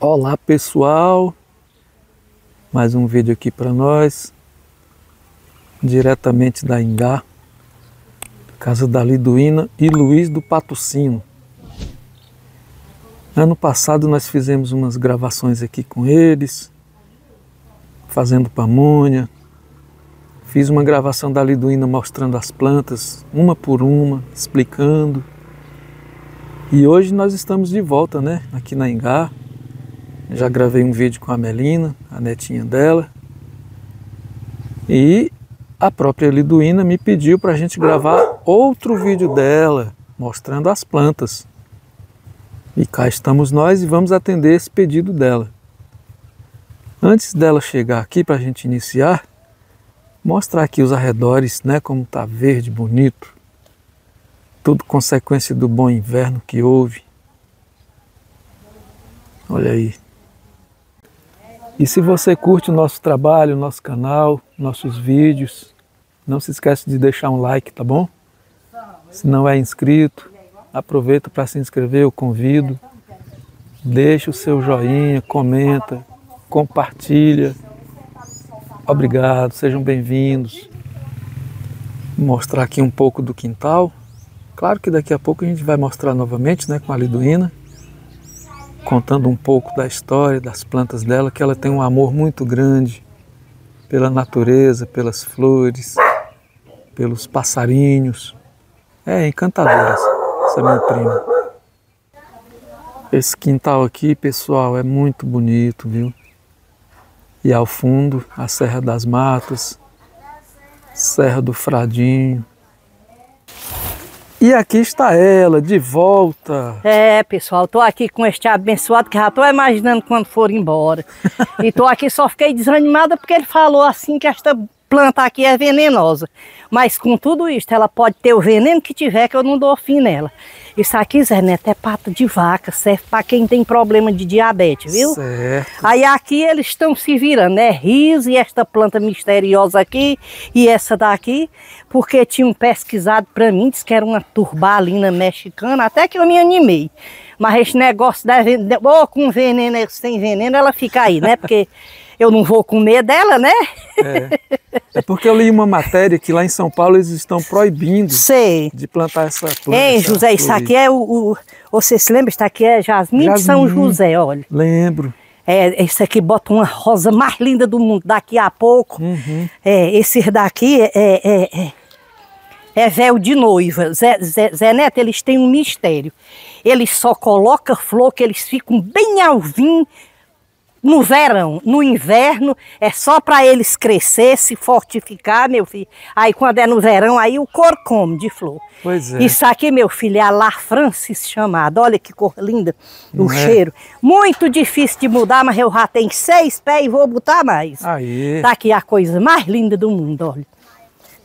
Olá pessoal, mais um vídeo aqui para nós, diretamente da Ingá, casa da Liduína e Luiz do Patrocínio. Ano passado nós fizemos umas gravações aqui com eles, fazendo pamonha, fiz uma gravação da Liduína mostrando as plantas, uma por uma, explicando. E hoje nós estamos de volta, né, aqui na Ingá, já gravei um vídeo com a Melina, a netinha dela. E a própria Liduína me pediu para a gente gravar outro vídeo dela, mostrando as plantas. E cá estamos nós e vamos atender esse pedido dela. Antes dela chegar aqui para a gente iniciar, mostrar aqui os arredores, né, como tá verde, bonito. Tudo consequência do bom inverno que houve. Olha aí. E se você curte o nosso trabalho, nosso canal, nossos vídeos, não se esquece de deixar um like, tá bom? Se não é inscrito, aproveita para se inscrever, eu convido. Deixa o seu joinha, comenta, compartilha. Obrigado, sejam bem-vindos. Mostrar aqui um pouco do quintal. Claro que daqui a pouco a gente vai mostrar novamente, né, com a Liduína contando um pouco da história das plantas dela, que ela tem um amor muito grande pela natureza, pelas flores, pelos passarinhos. É encantadora essa, essa minha prima. Esse quintal aqui, pessoal, é muito bonito, viu? E ao fundo, a Serra das Matas, Serra do Fradinho, e aqui está ela, de volta. É, pessoal, tô aqui com este abençoado que já estou imaginando quando for embora. e tô aqui, só fiquei desanimada porque ele falou assim que esta planta aqui é venenosa. Mas com tudo isso, ela pode ter o veneno que tiver, que eu não dou fim nela. Isso aqui, Zé Neto, é pata de vaca, serve para quem tem problema de diabetes, viu? Certo. Aí aqui eles estão se virando, né? riso e esta planta misteriosa aqui e essa daqui, porque tinham pesquisado para mim, disse que era uma turbalina mexicana, até que eu me animei. Mas esse negócio da veneno, ou com veneno, sem veneno, ela fica aí, né? Porque eu não vou comer dela, né? É. é. porque eu li uma matéria que lá em São Paulo eles estão proibindo Sei. de plantar essa planta. Ei, José, isso aqui é o, o, Você se lembra? Isso aqui é jasmim, de São José, olha. Lembro. É, esse aqui bota uma rosa mais linda do mundo daqui a pouco. Uhum. É, esse daqui é, é, é, é, é véu de noiva. Zé, Zé, Zé Neto, eles têm um mistério. Eles só colocam flor que eles ficam bem alvim no verão, no inverno, é só para eles crescer, se fortificar, meu filho. Aí quando é no verão, aí o cor come de flor. Pois é. Isso aqui, meu filho, é a La Francis chamada. Olha que cor linda o é. cheiro. Muito difícil de mudar, mas eu já tenho seis pés e vou botar mais. Aí. Tá aqui a coisa mais linda do mundo, olha.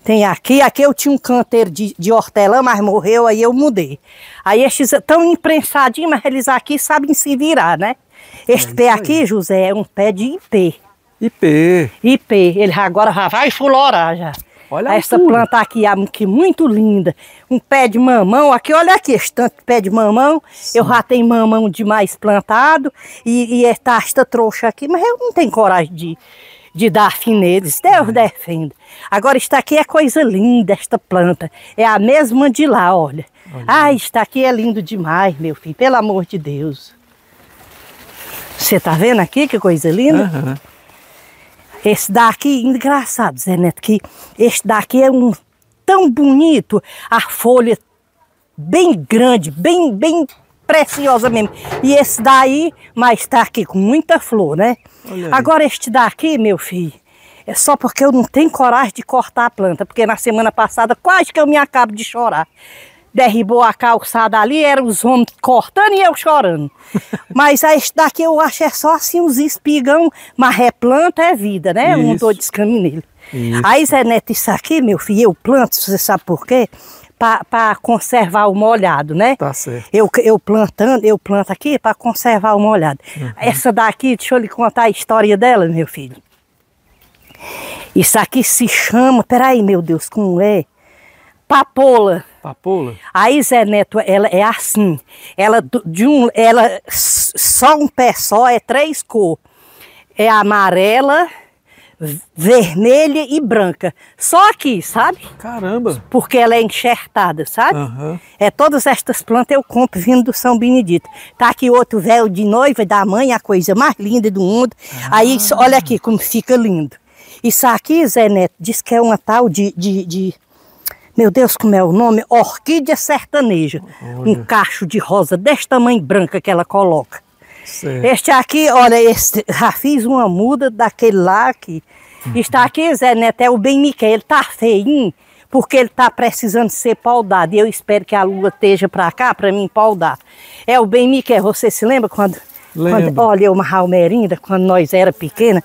Tem aqui, aqui eu tinha um canteiro de, de hortelã, mas morreu, aí eu mudei. Aí estes tão imprensadinhos, mas eles aqui sabem se virar, né? Este é pé aqui, José, é um pé de IP. IP. IP. Ele agora já vai fulorar já. Olha Essa tudo. planta aqui, que muito linda. Um pé de mamão aqui, olha aqui, este tanto de pé de mamão. Sim. Eu já tenho mamão demais plantado. E, e esta, esta trouxa aqui, mas eu não tenho coragem de, de dar neles. Deus uhum. defenda. Agora está aqui é coisa linda esta planta. É a mesma de lá, olha. olha. Ah, está aqui é lindo demais, meu filho. Pelo amor de Deus. Você está vendo aqui que coisa linda? Uhum. Esse daqui, engraçado, Zé Neto, que este daqui é um tão bonito, a folha bem grande, bem, bem preciosa mesmo. E esse daí, mas tá aqui com muita flor, né? Agora este daqui, meu filho, é só porque eu não tenho coragem de cortar a planta, porque na semana passada quase que eu me acabo de chorar. Derribou a calçada ali, eram os homens cortando e eu chorando. Mas é este daqui eu acho é só assim os espigão, mas replanta é, é vida, né? Isso. Eu não tô descaminho nele. Aí, Zé Neto, isso aqui, meu filho, eu planto, você sabe por quê? para conservar o molhado, né? Tá certo. Eu, eu plantando, eu planto aqui para conservar o molhado. Uhum. Essa daqui, deixa eu lhe contar a história dela, meu filho. Isso aqui se chama, peraí, meu Deus, como é? Papola. Papola? Aí, Zé Neto, ela é assim. Ela de um, ela só um pé só é três cor. É amarela, vermelha e branca. Só aqui, sabe? Caramba! Porque ela é enxertada, sabe? Uhum. É, todas estas plantas eu compro vindo do São Benedito. Tá aqui outro véu de noiva da mãe, a coisa mais linda do mundo. Ah. Aí, olha aqui como fica lindo. Isso aqui, Zé Neto, diz que é uma tal de, de, de meu Deus, como é o nome? Orquídea sertaneja. Olha. Um cacho de rosa deste tamanho branca que ela coloca. Certo. Este aqui, olha, este, já fiz uma muda daquele lá que uhum. está aqui, Zé Neto, é o bem Miquel, ele tá feinho, porque ele tá precisando ser paudado, e eu espero que a lua esteja para cá, para mim paudar. É o bem Miquel, você se lembra quando... Lembra. quando olha, eu, Merinda, quando nós era pequena,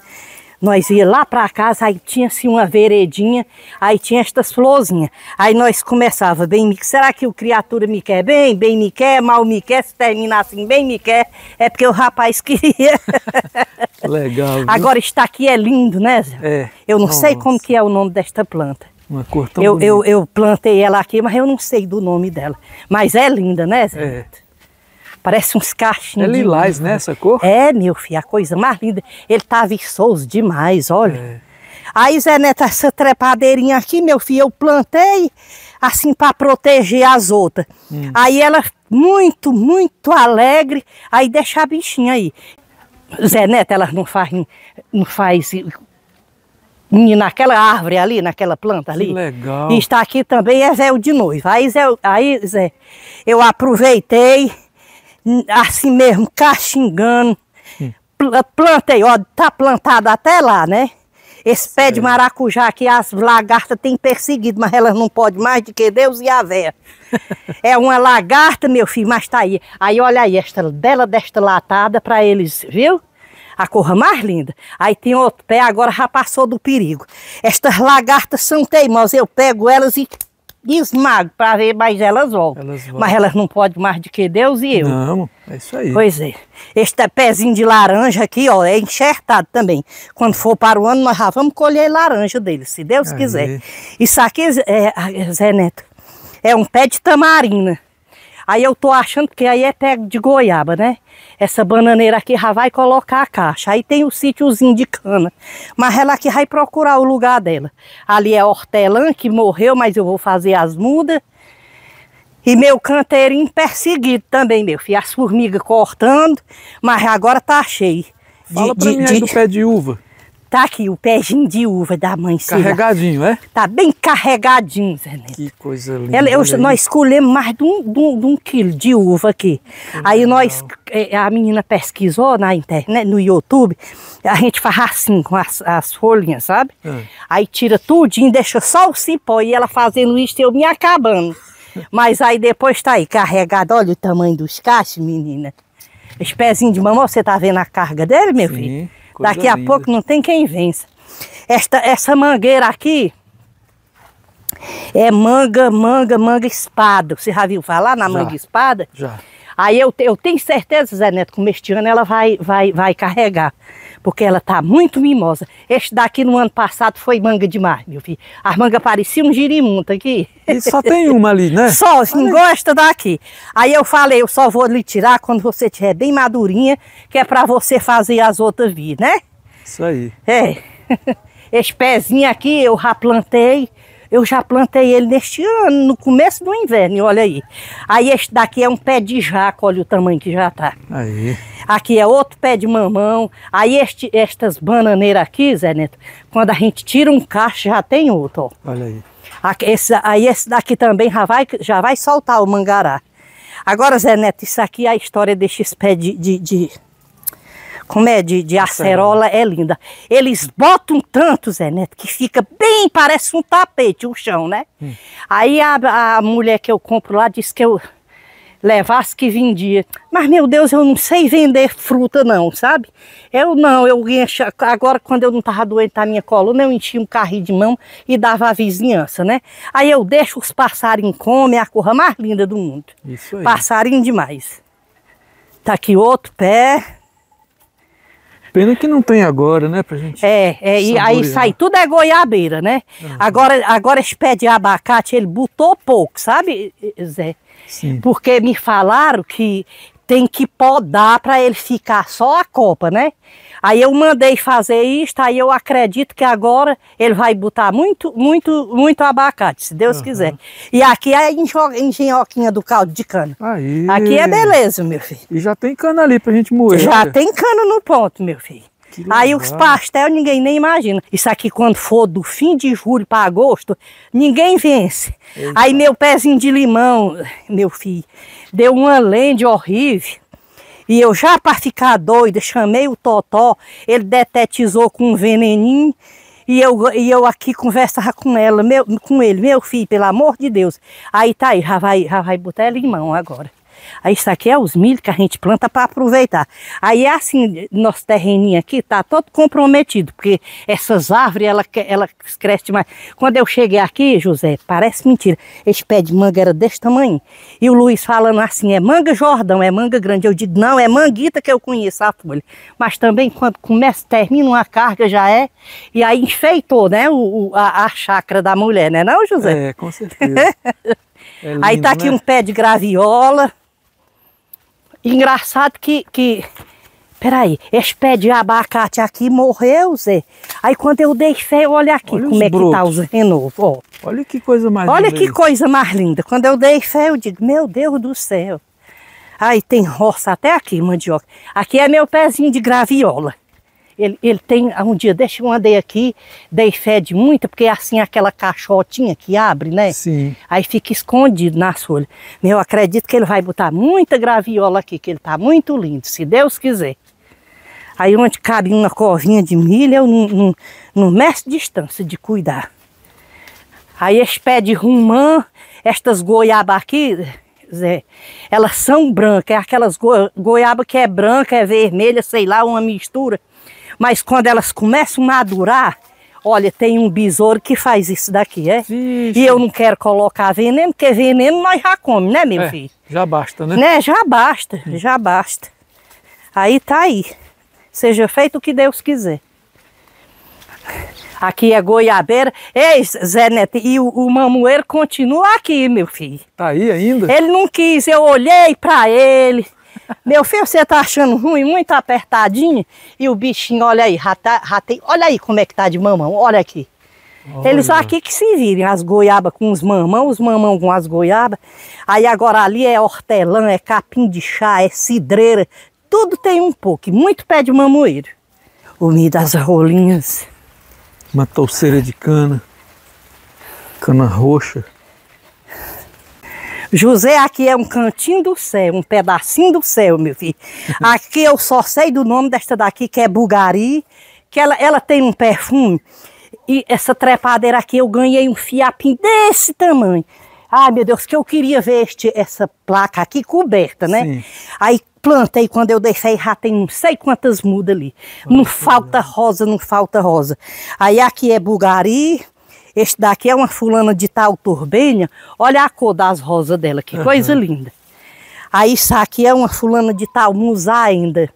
nós ia lá para casa, aí tinha assim uma veredinha, aí tinha estas florzinhas. Aí nós começava, bem, será que o criatura me quer bem? Bem me quer, mal me quer, se terminar assim, bem me quer, é porque o rapaz queria. Legal. Viu? Agora está aqui é lindo, né, Zé? É. Eu não Nossa. sei como que é o nome desta planta. Uma cor tão eu, eu, eu plantei ela aqui, mas eu não sei do nome dela. Mas é linda, né, Zé? É. Parece uns cachinhos. É lilás, né, essa cor? É, meu filho, a coisa mais linda. Ele tá viçoso demais, olha. É. Aí, Zé Neto, essa trepadeirinha aqui, meu filho, eu plantei assim para proteger as outras. Hum. Aí ela, muito, muito alegre, aí deixa a bichinha aí. Zé Neto, ela não faz, não faz naquela árvore ali, naquela planta ali. Que legal. E está aqui também é Zé de noiva. Aí, Zé, aí, Zé, eu aproveitei assim mesmo, caxingando. Hum. Plantei, ó, tá plantado até lá, né? Esse pé Sério? de maracujá que as lagartas têm perseguido, mas elas não podem mais do que Deus e a véia. é uma lagarta, meu filho, mas tá aí. Aí olha aí, esta bela desta latada para eles, viu? A cor mais linda. Aí tem outro pé, agora já passou do perigo. Estas lagartas são teimosas, eu pego elas e esmago para ver, mas elas voltam. elas voltam. Mas elas não podem mais do que Deus e eu. Não, é isso aí. Pois é. Este é pezinho de laranja aqui, ó, é enxertado também. Quando for para o ano, nós já vamos colher laranja dele, se Deus aí. quiser. Isso aqui, é, Zé Neto, é um pé de tamarina. Aí eu tô achando, porque aí é pé de goiaba, né? Essa bananeira aqui já vai colocar a caixa. Aí tem o sítiozinho de cana. Mas ela aqui vai procurar o lugar dela. Ali é hortelã que morreu, mas eu vou fazer as mudas. E meu canteirinho perseguido também, meu filho. As formigas cortando, mas agora tá cheio. Fala de, pra de, mim aí do pé de uva. Tá aqui o pezinho de uva da mãe Cira. Carregadinho, é? Tá bem carregadinho, Zé Neto. Que coisa linda. Ela, eu, nós escolhemos mais de um, de, um, de um, quilo de uva aqui. Que aí legal. nós, é, a menina pesquisou na internet, no YouTube, a gente faz assim com as, as folhinhas, sabe? Hum. Aí tira tudinho, deixa só o cipó. E ela fazendo isso, eu me acabando. Mas aí depois tá aí carregado. Olha o tamanho dos cachos, menina. Os pezinhos de mamão, você tá vendo a carga dele, meu Sim. filho? Coisa Daqui a pouco não tem quem vença. Esta, essa mangueira aqui é manga, manga, manga espada. Você já viu falar na já, manga espada? Já. Aí eu, eu tenho certeza, Zé Neto, que este ano ela vai, vai, vai carregar porque ela tá muito mimosa. Este daqui no ano passado foi manga demais, meu filho. As mangas pareciam um girimundo aqui. E só tem uma ali, né? Só, não gosta daqui. Aí eu falei, eu só vou lhe tirar quando você tiver bem madurinha, que é para você fazer as outras vir, né? Isso aí. É. Esse pezinho aqui eu já plantei, eu já plantei ele neste ano, no começo do inverno, olha aí. Aí este daqui é um pé de jaca, olha o tamanho que já tá. Aí aqui é outro pé de mamão. Aí este, estas bananeiras aqui, Zé Neto, quando a gente tira um cacho, já tem outro, ó. Olha aí. Aqui, esse, aí esse daqui também já vai, já vai soltar o mangará. Agora, Zé Neto, isso aqui, é a história destes pés de, de, de como é, de, de acerola, é linda. Eles botam tanto, Zé Neto, que fica bem, parece um tapete, o chão, né? Hum. Aí a, a mulher que eu compro lá diz que eu levasse que vendia. Mas, meu Deus, eu não sei vender fruta não, sabe? Eu não, eu encha, agora quando eu não estava doente a minha coluna, eu enchia um carrinho de mão e dava a vizinhança, né? Aí eu deixo os passarinhos comem, é a corra mais linda do mundo. Isso aí. Passarinho demais. Tá aqui outro pé. Pena que não tem agora, né, pra gente. É, é e aí sai tudo é goiabeira, né? Uhum. Agora, agora esse pé de abacate, ele botou pouco, sabe, Zé? Porque me falaram que tem que podar para ele ficar só a copa, né? Aí eu mandei fazer isto, aí eu acredito que agora ele vai botar muito, muito, muito abacate, se Deus uhum. quiser. E aqui é engenhoquinha do caldo de cana. Aí. Aqui é beleza, meu filho. E já tem cana ali pra gente moer. Já tem cana no ponto, meu filho. Aí os pastel ninguém nem imagina. Isso aqui quando for do fim de julho para agosto, ninguém vence. Aí meu pezinho de limão, meu filho, deu uma lente horrível. E eu já para ficar doida, chamei o Totó, ele detetizou com um veneninho. E eu, e eu aqui conversava com ela, meu, com ele, meu filho, pelo amor de Deus. Aí tá aí, já vai, já vai botar limão agora. Aí isso aqui é os milho que a gente planta para aproveitar. Aí é assim, nosso terreninho aqui tá todo comprometido, porque essas árvores, ela, ela cresce mais. Quando eu cheguei aqui, José, parece mentira, esse pé de manga era desse tamanho. E o Luiz falando assim, é manga Jordão, é manga grande. Eu digo, não, é manguita que eu conheço a folha. Mas também quando começa, termina uma carga, já é. E aí enfeitou, né, o, a, a chácara da mulher, né não, José? É, com certeza. É lindo, aí tá aqui né? um pé de graviola. Engraçado que, que Peraí, esse pé de abacate aqui morreu, Zé. Aí quando eu dei fé, olha aqui olha como é brotos. que tá os renovos, Olha que coisa mais olha linda. Olha que coisa mais linda. Quando eu dei fé, eu digo, meu Deus do céu. Aí tem roça até aqui, mandioca. Aqui é meu pezinho de graviola. Ele, ele tem, ah, um dia, deixa eu andei aqui, daí fede muito, porque é assim aquela caixotinha que abre, né? Sim. Aí fica escondido na folhas. Eu acredito que ele vai botar muita graviola aqui, que ele tá muito lindo, se Deus quiser. Aí onde cabe uma covinha de milho, eu não, não, meço distância de cuidar. Aí esse pé de rumã, estas goiaba aqui, Zé, elas são brancas, é aquelas go goiaba que é branca, é vermelha, sei lá, uma mistura. Mas quando elas começam a madurar, olha, tem um besouro que faz isso daqui, é? Vixe. E eu não quero colocar veneno, porque veneno nós já come, né, meu é, filho? Já basta, né? Né, já basta, hum. já basta. Aí tá aí. Seja feito o que Deus quiser. Aqui é goiabeira. Ei, Zé Neto, e o, o mamoeiro continua aqui, meu filho. Tá aí ainda? Ele não quis, eu olhei para ele. Meu filho, você tá achando ruim, muito apertadinho? E o bichinho, olha aí, rata, rata olha aí como é que tá de mamão, olha aqui. Olha. Eles aqui que se virem, as goiaba com os mamão, os mamão com as goiaba. Aí agora ali é hortelã, é capim de chá, é cidreira, tudo tem um pouco, muito pé de mamoeiro. O milho das rolinhas. Uma touceira de cana, cana roxa. José aqui é um cantinho do céu, um pedacinho do céu, meu filho. Uhum. Aqui eu só sei do nome desta daqui, que é Bulgari, que ela, ela tem um perfume. E essa trepadeira aqui eu ganhei um fiapinho desse tamanho. Ai, meu Deus, que eu queria ver este, essa placa aqui coberta, né? Sim. Aí plantei, quando eu deixei, já tem não sei quantas mudas ali. não falta rosa, não falta rosa. Aí aqui é Bulgari, este daqui é uma fulana de tal torbenha. Olha a cor das rosas dela, que uhum. coisa linda. Aí isso aqui é uma fulana de tal musá ainda.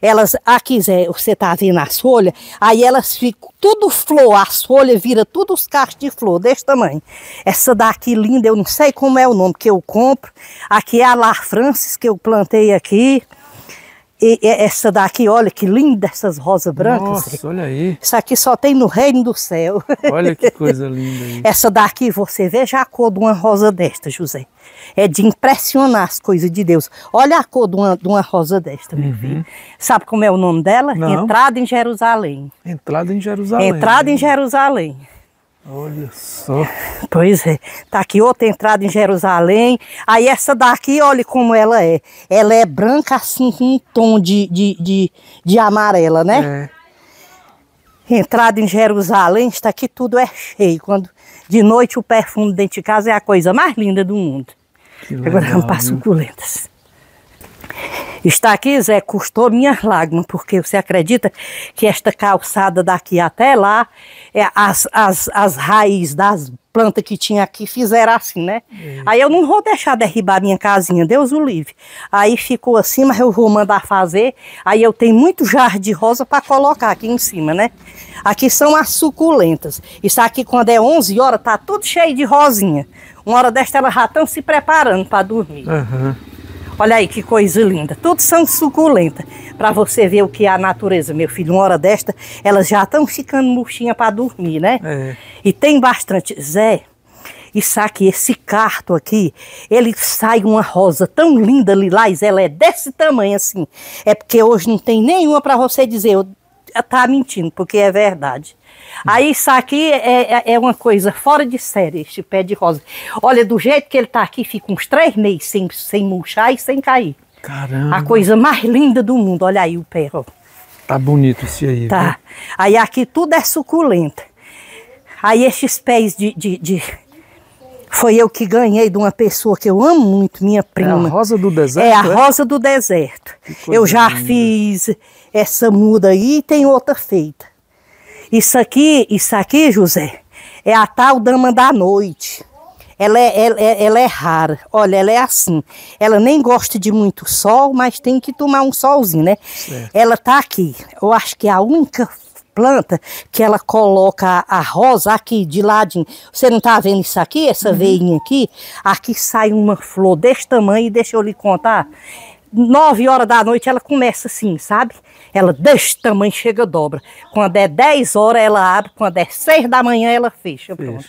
Elas, aqui Zé, você tá vendo as folhas, aí elas ficam tudo flor, as folhas viram tudo os cachos de flor desse tamanho. Essa daqui linda, eu não sei como é o nome que eu compro. Aqui é a Lar Francis que eu plantei aqui. E essa daqui, olha que linda essas rosas brancas. Nossa, olha aí. Isso aqui só tem no reino do céu. Olha que coisa linda. Aí. Essa daqui, você veja a cor de uma rosa desta, José. É de impressionar as coisas de Deus. Olha a cor de uma, de uma rosa desta, meu uhum. filho. Sabe como é o nome dela? Não. Entrada em Jerusalém. Entrada em Jerusalém. Entrada em Jerusalém. Olha só. Pois é. Tá aqui outra entrada em Jerusalém. Aí essa daqui, olha como ela é. Ela é branca assim com um tom de, de, de, de amarela, né? É. Entrada em Jerusalém, está aqui tudo é cheio. Quando de noite o perfume dentro de casa é a coisa mais linda do mundo. Que legal, Agora vamos para as suculentas. Está aqui, Zé, custou minhas lágrimas, porque você acredita que esta calçada daqui até lá, é, as, as, as raízes das plantas que tinha aqui fizeram assim, né? Uhum. Aí eu não vou deixar derribar minha casinha, Deus o livre. Aí ficou assim, mas eu vou mandar fazer. Aí eu tenho muito jardim de rosa para colocar aqui em cima, né? Aqui são as suculentas. Isso aqui, quando é 11 horas, tá tudo cheio de rosinha. Uma hora desta, elas já estão se preparando para dormir. Uhum. Olha aí que coisa linda. Tudo são suculenta. Para você ver o que é a natureza, meu filho. Uma hora desta, elas já estão ficando murchinha para dormir, né? É. E tem bastante. Zé, E aqui, esse carto aqui, ele sai uma rosa tão linda, lilás, ela é desse tamanho assim. É porque hoje não tem nenhuma para você dizer, eu está mentindo, porque é verdade. Aí isso aqui é, é, é uma coisa fora de série, este pé de rosa. Olha, do jeito que ele está aqui, fica uns três meses sem, sem murchar e sem cair. Caramba. A coisa mais linda do mundo. Olha aí o pé, ó. Tá bonito esse aí. Tá. Viu? Aí aqui tudo é suculenta. Aí estes pés de, de, de foi eu que ganhei de uma pessoa que eu amo muito, minha prima. É a Rosa do Deserto? É a é? Rosa do Deserto. Eu já linda. fiz essa muda aí e tem outra feita. Isso aqui, isso aqui, José, é a tal dama da noite. Ela é, ela, é, ela é rara. Olha, ela é assim. Ela nem gosta de muito sol, mas tem que tomar um solzinho, né? Certo. Ela tá aqui. Eu acho que é a única planta que ela coloca a rosa aqui de ladinho. Você não está vendo isso aqui, essa uhum. veinha aqui? Aqui sai uma flor desse tamanho, deixa eu lhe contar. Nove horas da noite ela começa assim, sabe? Ela desse tamanho chega dobra. Quando é dez horas ela abre, quando é seis da manhã ela fecha. Pronto.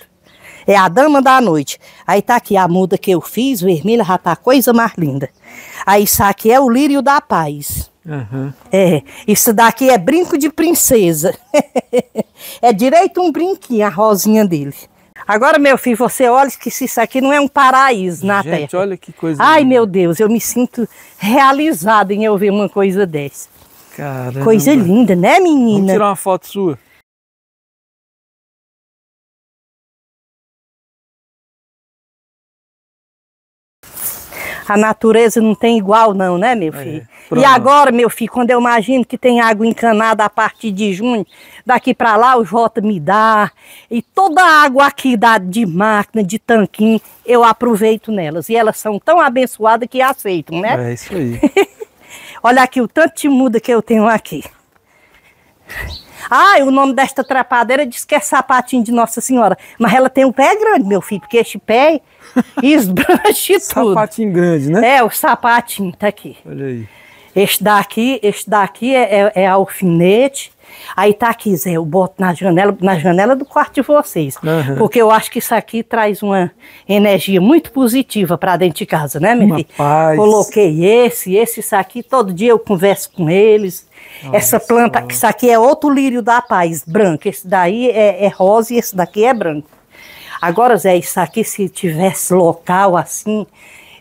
É a dama da noite. Aí tá aqui a muda que eu fiz, vermelha, já tá coisa mais linda. Aí isso aqui é o lírio da paz. Uhum. É, isso daqui é brinco de princesa. é direito um brinquinho, a rosinha dele. Agora, meu filho, você olha que isso aqui não é um paraíso na Gente, Terra. olha que coisa. Ai, linda. meu Deus, eu me sinto realizada em eu ver uma coisa dessa. Caramba. Coisa linda, né, menina? Vamos tirar uma foto sua. A natureza não tem igual, não, né, meu é, filho? É, e agora, meu filho, quando eu imagino que tem água encanada a partir de junho, daqui para lá o Jota me dá. E toda a água aqui dá de máquina, de tanquinho, eu aproveito nelas. E elas são tão abençoadas que aceitam, né? É isso aí. Olha aqui o tanto de muda que eu tenho aqui. Ah, o nome desta trapadeira diz que é sapatinho de Nossa Senhora. Mas ela tem um pé grande, meu filho, porque este pé Esbranche tudo. Sapatinho grande, né? É, o sapatinho tá aqui. Olha aí. Este daqui, este daqui é, é, é alfinete. Aí tá aqui, Zé, eu boto na janela, na janela do quarto de vocês. Uhum. Porque eu acho que isso aqui traz uma energia muito positiva para dentro de casa, né, minha Rapaz. Coloquei esse, esse, isso aqui, todo dia eu converso com eles. Nossa. Essa planta, isso aqui é outro lírio da paz, branco. Esse daí é, é rosa e esse daqui é branco. Agora, Zé, isso aqui, se tivesse local assim,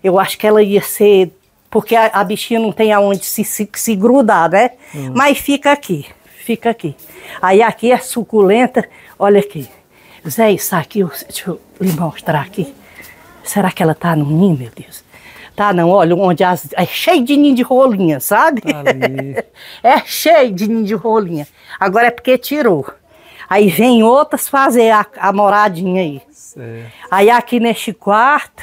eu acho que ela ia ser. Porque a, a bichinha não tem aonde se, se, se grudar, né? Hum. Mas fica aqui, fica aqui. Aí aqui é suculenta, olha aqui. Zé, isso aqui, deixa eu lhe mostrar aqui. Será que ela tá no ninho, meu Deus? Tá, não, olha, onde as, é cheio de ninho de rolinha, sabe? Tá é cheio de ninho de rolinha. Agora é porque tirou. Aí vem outras fazer a, a moradinha aí. É. Aí aqui neste quarto,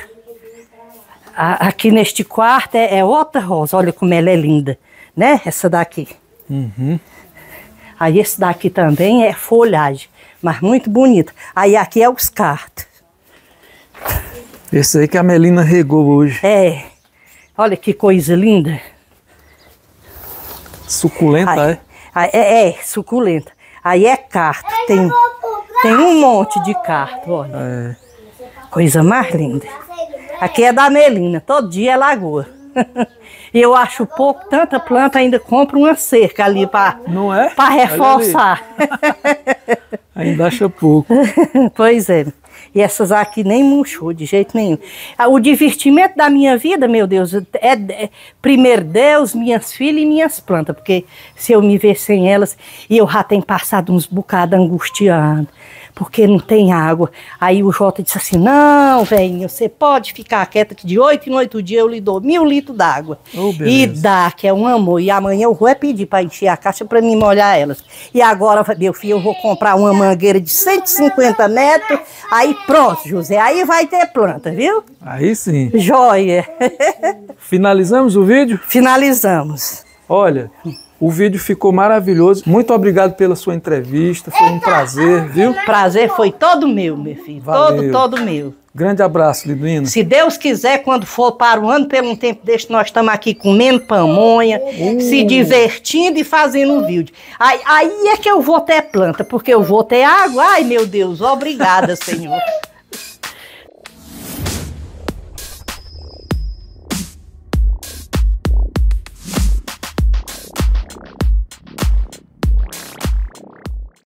a, aqui neste quarto é, é, outra rosa, olha como ela é linda, né? Essa daqui. Uhum. Aí esse daqui também é folhagem, mas muito bonito. Aí aqui é os cartos. Esse aí que a Melina regou hoje. É. Olha que coisa linda. Suculenta, aí, é? É, é, suculenta. Aí é carta. Tem, tem um monte de carto, olha. É. Coisa mais linda. Aqui é da Melina, todo dia é lagoa. E eu acho pouco, tanta planta, ainda compro uma cerca ali para é? reforçar. ainda acha pouco. pois é. E essas aqui nem murchou de jeito nenhum. Ah, o divertimento da minha vida, meu Deus, é, é primeiro Deus, minhas filhas e minhas plantas, porque se eu me ver sem elas, e eu já tenho passado uns bocados angustiando porque não tem água. Aí o Jota disse assim: Não, velho, você pode ficar quieta que de oito em oito dias eu lhe dou mil litros d'água. Oh, e dá, que é um amor. E amanhã eu vou é pedir para encher a caixa para mim molhar elas. E agora, meu filho, eu vou comprar uma mangueira de 150 metros. Aí pronto, José, aí vai ter planta, viu? Aí sim. Joia. Finalizamos o vídeo? Finalizamos. Olha, o vídeo ficou maravilhoso. Muito obrigado pela sua entrevista. Foi um prazer, ah, viu? Prazer foi todo meu, meu filho. Valeu. Todo, todo meu. Grande abraço, Liduína. Se Deus quiser, quando for para o ano, pelo um tempo deste, nós estamos aqui comendo pamonha, uh. se divertindo e fazendo um vídeo. Aí, aí é que eu vou ter planta, porque eu vou ter água. Ai, meu Deus, obrigada, Senhor.